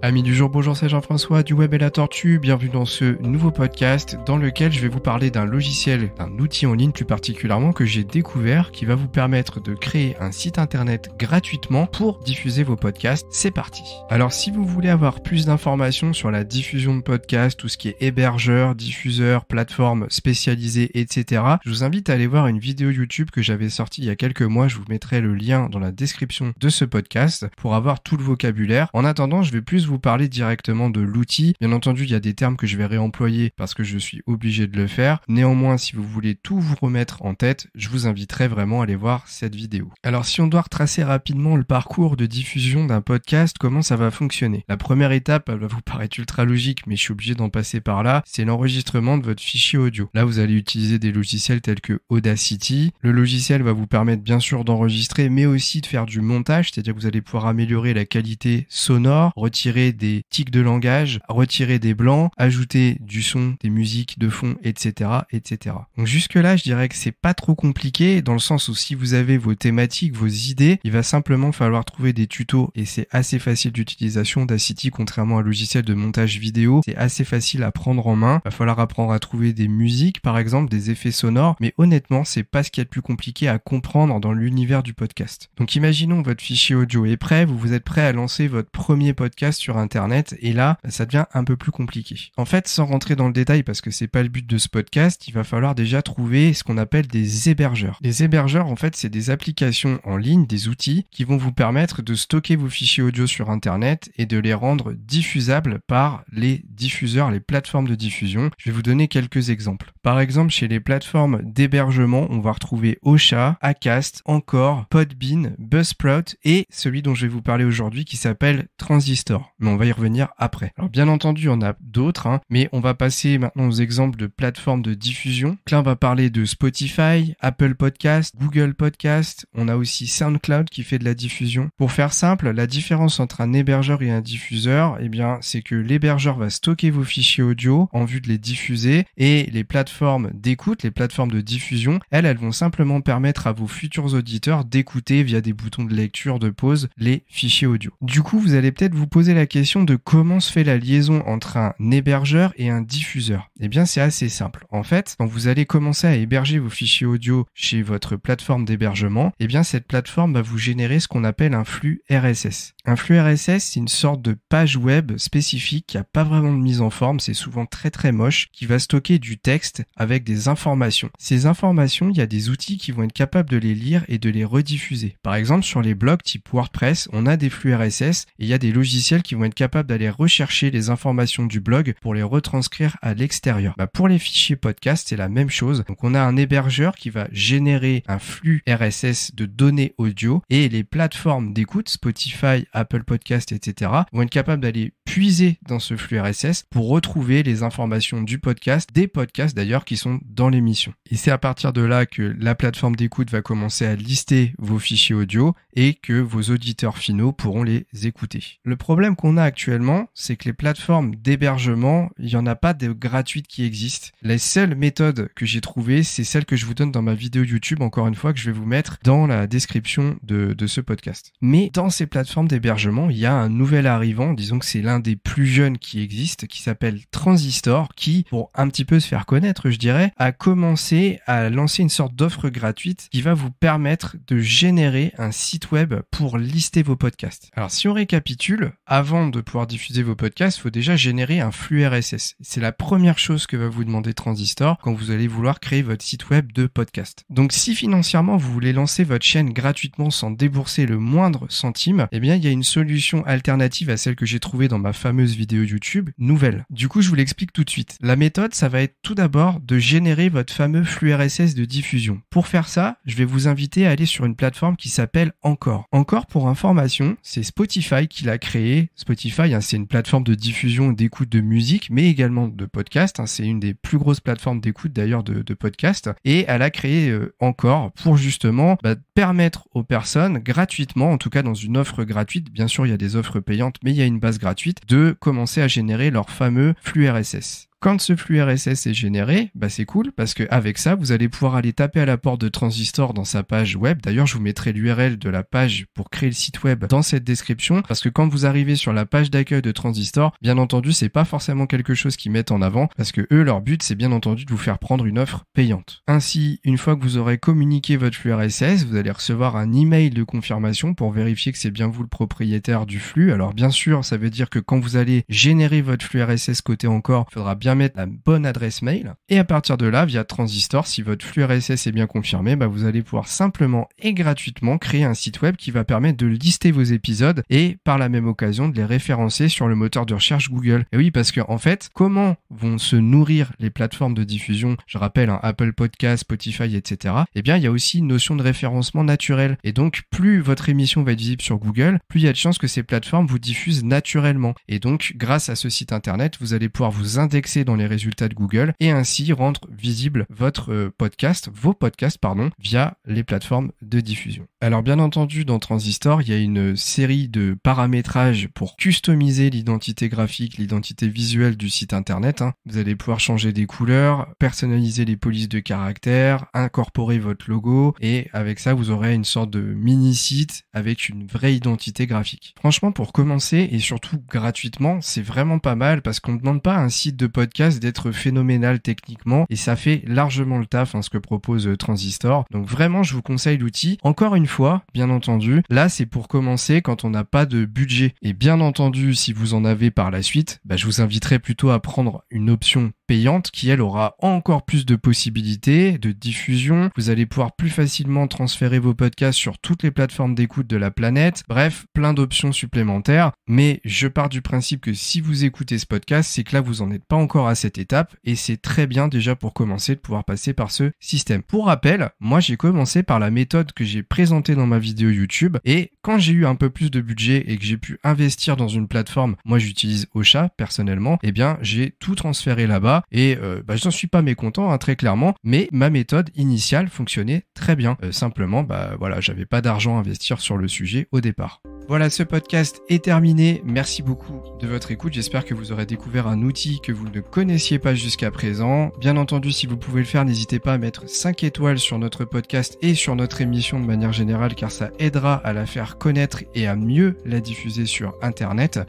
Amis du jour, bonjour, c'est Jean-François du Web et la Tortue. Bienvenue dans ce nouveau podcast dans lequel je vais vous parler d'un logiciel, d'un outil en ligne plus particulièrement que j'ai découvert qui va vous permettre de créer un site internet gratuitement pour diffuser vos podcasts. C'est parti. Alors, si vous voulez avoir plus d'informations sur la diffusion de podcasts, tout ce qui est hébergeur, diffuseur, plateforme spécialisée, etc., je vous invite à aller voir une vidéo YouTube que j'avais sortie il y a quelques mois. Je vous mettrai le lien dans la description de ce podcast pour avoir tout le vocabulaire. En attendant, je vais plus vous parler directement de l'outil. Bien entendu, il y a des termes que je vais réemployer parce que je suis obligé de le faire. Néanmoins, si vous voulez tout vous remettre en tête, je vous inviterai vraiment à aller voir cette vidéo. Alors, si on doit retracer rapidement le parcours de diffusion d'un podcast, comment ça va fonctionner La première étape, elle va vous paraître ultra logique, mais je suis obligé d'en passer par là, c'est l'enregistrement de votre fichier audio. Là, vous allez utiliser des logiciels tels que Audacity. Le logiciel va vous permettre bien sûr d'enregistrer, mais aussi de faire du montage, c'est-à-dire que vous allez pouvoir améliorer la qualité sonore, retirer des tics de langage, retirer des blancs, ajouter du son, des musiques de fond, etc., etc. Donc jusque là, je dirais que c'est pas trop compliqué dans le sens où si vous avez vos thématiques, vos idées, il va simplement falloir trouver des tutos et c'est assez facile d'utilisation d'Acity contrairement à un logiciel de montage vidéo. C'est assez facile à prendre en main. Il va falloir apprendre à trouver des musiques, par exemple, des effets sonores, mais honnêtement, c'est pas ce qu'il y a de plus compliqué à comprendre dans l'univers du podcast. Donc imaginons votre fichier audio est prêt, vous vous êtes prêt à lancer votre premier podcast sur Internet. Et là, ça devient un peu plus compliqué. En fait, sans rentrer dans le détail, parce que c'est pas le but de ce podcast, il va falloir déjà trouver ce qu'on appelle des hébergeurs. Les hébergeurs, en fait, c'est des applications en ligne, des outils qui vont vous permettre de stocker vos fichiers audio sur Internet et de les rendre diffusables par les diffuseurs, les plateformes de diffusion. Je vais vous donner quelques exemples. Par exemple, chez les plateformes d'hébergement, on va retrouver Ocha, Acast, Encore, Podbean, Buzzsprout et celui dont je vais vous parler aujourd'hui qui s'appelle Transistor mais on va y revenir après. Alors bien entendu, on a d'autres, hein, mais on va passer maintenant aux exemples de plateformes de diffusion. là, va parler de Spotify, Apple Podcast, Google Podcast, on a aussi SoundCloud qui fait de la diffusion. Pour faire simple, la différence entre un hébergeur et un diffuseur, eh bien, c'est que l'hébergeur va stocker vos fichiers audio en vue de les diffuser et les plateformes d'écoute, les plateformes de diffusion, elles, elles vont simplement permettre à vos futurs auditeurs d'écouter via des boutons de lecture, de pause, les fichiers audio. Du coup, vous allez peut-être vous poser la question de comment se fait la liaison entre un hébergeur et un diffuseur Eh bien, c'est assez simple. En fait, quand vous allez commencer à héberger vos fichiers audio chez votre plateforme d'hébergement, eh bien, cette plateforme va vous générer ce qu'on appelle un flux RSS. Un flux RSS, c'est une sorte de page web spécifique qui n'a pas vraiment de mise en forme, c'est souvent très très moche, qui va stocker du texte avec des informations. Ces informations, il y a des outils qui vont être capables de les lire et de les rediffuser. Par exemple, sur les blogs type WordPress, on a des flux RSS et il y a des logiciels qui vont vont être capables d'aller rechercher les informations du blog pour les retranscrire à l'extérieur. Bah, pour les fichiers podcast, c'est la même chose. Donc on a un hébergeur qui va générer un flux RSS de données audio et les plateformes d'écoute, Spotify, Apple Podcast, etc., vont être capables d'aller puiser dans ce flux RSS pour retrouver les informations du podcast, des podcasts d'ailleurs qui sont dans l'émission. Et c'est à partir de là que la plateforme d'écoute va commencer à lister vos fichiers audio et que vos auditeurs finaux pourront les écouter. Le problème qu'on on a actuellement, c'est que les plateformes d'hébergement, il n'y en a pas de gratuites qui existent. Les seules méthodes que j'ai trouvées, c'est celle que je vous donne dans ma vidéo YouTube, encore une fois, que je vais vous mettre dans la description de, de ce podcast. Mais dans ces plateformes d'hébergement, il y a un nouvel arrivant, disons que c'est l'un des plus jeunes qui existe, qui s'appelle Transistor, qui, pour un petit peu se faire connaître, je dirais, a commencé à lancer une sorte d'offre gratuite qui va vous permettre de générer un site web pour lister vos podcasts. Alors si on récapitule, avant de pouvoir diffuser vos podcasts, il faut déjà générer un flux RSS. C'est la première chose que va vous demander Transistor quand vous allez vouloir créer votre site web de podcast. Donc si financièrement vous voulez lancer votre chaîne gratuitement sans débourser le moindre centime, eh bien il y a une solution alternative à celle que j'ai trouvée dans ma fameuse vidéo YouTube, nouvelle. Du coup, je vous l'explique tout de suite. La méthode, ça va être tout d'abord de générer votre fameux flux RSS de diffusion. Pour faire ça, je vais vous inviter à aller sur une plateforme qui s'appelle Encore. Encore pour information, c'est Spotify qui l'a créé. Spotify, hein, c'est une plateforme de diffusion et d'écoute de musique, mais également de podcast. Hein, c'est une des plus grosses plateformes d'écoute d'ailleurs de, podcast. Et elle a créé euh, encore pour justement bah, permettre aux personnes gratuitement, en tout cas dans une offre gratuite, bien sûr il y a des offres payantes, mais il y a une base gratuite, de commencer à générer leur fameux flux RSS. Quand ce flux RSS est généré, bah c'est cool parce qu'avec ça, vous allez pouvoir aller taper à la porte de Transistor dans sa page web. D'ailleurs, je vous mettrai l'URL de la page pour créer le site web dans cette description parce que quand vous arrivez sur la page d'accueil de Transistor, bien entendu, c'est pas forcément quelque chose qu'ils mettent en avant parce que eux, leur but, c'est bien entendu de vous faire prendre une offre payante. Ainsi, une fois que vous aurez communiqué votre flux RSS, vous allez recevoir un email de confirmation pour vérifier que c'est bien vous le propriétaire du flux. Alors bien sûr, ça veut dire que quand vous allez générer votre flux RSS côté encore, il faudra bien mettre la bonne adresse mail. Et à partir de là, via Transistor, si votre flux RSS est bien confirmé, bah, vous allez pouvoir simplement et gratuitement créer un site web qui va permettre de lister vos épisodes et par la même occasion de les référencer sur le moteur de recherche Google. Et oui, parce que en fait, comment vont se nourrir les plateformes de diffusion Je rappelle, hein, Apple Podcast, Spotify, etc. et eh bien, il y a aussi une notion de référencement naturel. Et donc, plus votre émission va être visible sur Google, plus il y a de chances que ces plateformes vous diffusent naturellement. Et donc, grâce à ce site internet, vous allez pouvoir vous indexer dans les résultats de Google et ainsi rendre visible votre euh, podcast, vos podcasts, pardon, via les plateformes de diffusion. Alors bien entendu, dans Transistor, il y a une série de paramétrages pour customiser l'identité graphique, l'identité visuelle du site internet. Hein. Vous allez pouvoir changer des couleurs, personnaliser les polices de caractère, incorporer votre logo et avec ça, vous aurez une sorte de mini-site avec une vraie identité graphique. Franchement, pour commencer et surtout gratuitement, c'est vraiment pas mal parce qu'on ne demande pas un site de podcast d'être phénoménal techniquement et ça fait largement le taf en hein, ce que propose euh, Transistor. Donc vraiment je vous conseille l'outil. Encore une fois, bien entendu, là c'est pour commencer quand on n'a pas de budget. Et bien entendu, si vous en avez par la suite, bah, je vous inviterai plutôt à prendre une option payante qui, elle, aura encore plus de possibilités de diffusion. Vous allez pouvoir plus facilement transférer vos podcasts sur toutes les plateformes d'écoute de la planète. Bref, plein d'options supplémentaires. Mais je pars du principe que si vous écoutez ce podcast, c'est que là, vous n'en êtes pas encore à cette étape. Et c'est très bien déjà pour commencer de pouvoir passer par ce système. Pour rappel, moi, j'ai commencé par la méthode que j'ai présentée dans ma vidéo YouTube. Et quand j'ai eu un peu plus de budget et que j'ai pu investir dans une plateforme, moi j'utilise Ocha personnellement, et eh bien j'ai tout transféré là-bas et je euh, bah, suis pas mécontent hein, très clairement, mais ma méthode initiale fonctionnait très bien. Euh, simplement, bah voilà, j'avais pas d'argent à investir sur le sujet au départ. Voilà, ce podcast est terminé. Merci beaucoup de votre écoute. J'espère que vous aurez découvert un outil que vous ne connaissiez pas jusqu'à présent. Bien entendu, si vous pouvez le faire, n'hésitez pas à mettre 5 étoiles sur notre podcast et sur notre émission de manière générale car ça aidera à la faire connaître et à mieux la diffuser sur Internet.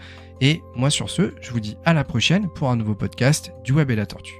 Et moi sur ce, je vous dis à la prochaine pour un nouveau podcast du Web et la Tortue.